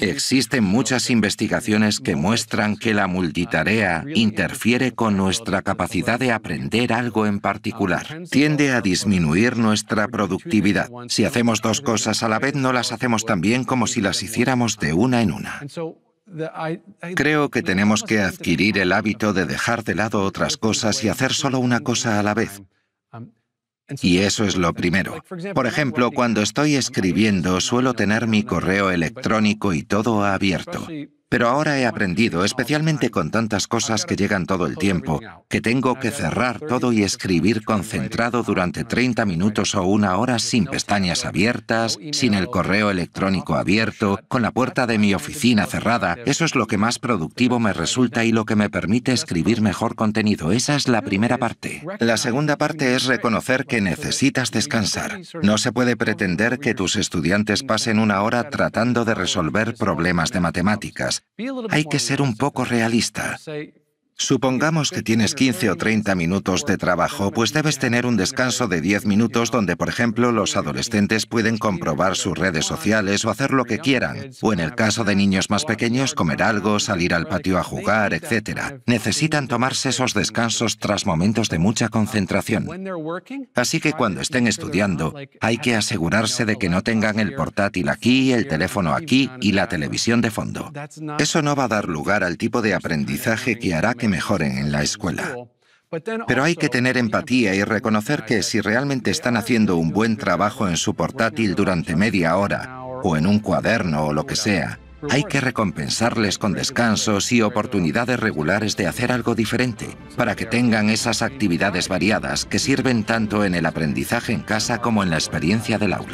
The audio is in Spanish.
Existen muchas investigaciones que muestran que la multitarea interfiere con nuestra capacidad de aprender algo en particular. Tiende a disminuir nuestra productividad. Si hacemos dos cosas a la vez, no las hacemos tan bien como si las hiciéramos de una en una. Creo que tenemos que adquirir el hábito de dejar de lado otras cosas y hacer solo una cosa a la vez. Y eso es lo primero. Por ejemplo, cuando estoy escribiendo suelo tener mi uh, correo electrónico y todo abierto. Pero ahora he aprendido, especialmente con tantas cosas que llegan todo el tiempo, que tengo que cerrar todo y escribir concentrado durante 30 minutos o una hora sin pestañas abiertas, sin el correo electrónico abierto, con la puerta de mi oficina cerrada. Eso es lo que más productivo me resulta y lo que me permite escribir mejor contenido. Esa es la primera parte. La segunda parte es reconocer que necesitas descansar. No se puede pretender que tus estudiantes pasen una hora tratando de resolver problemas de matemáticas. Hay que ser un poco realista. Supongamos que tienes 15 o 30 minutos de trabajo, pues debes tener un descanso de 10 minutos donde, por ejemplo, los adolescentes pueden comprobar sus redes sociales o hacer lo que quieran, o en el caso de niños más pequeños, comer algo, salir al patio a jugar, etc. Necesitan tomarse esos descansos tras momentos de mucha concentración. Así que cuando estén estudiando, hay que asegurarse de que no tengan el portátil aquí, el teléfono aquí y la televisión de fondo. Eso no va a dar lugar al tipo de aprendizaje que hará que mejoren en la escuela. Pues pero hay que tener empatía y reconocer que si realmente están haciendo un buen trabajo en su portátil durante media hora, o en un cuaderno o lo que sea, hay que recompensarles con descansos y oportunidades regulares de hacer algo diferente, para que tengan esas actividades variadas que sirven tanto en el aprendizaje en casa como en la experiencia del aula.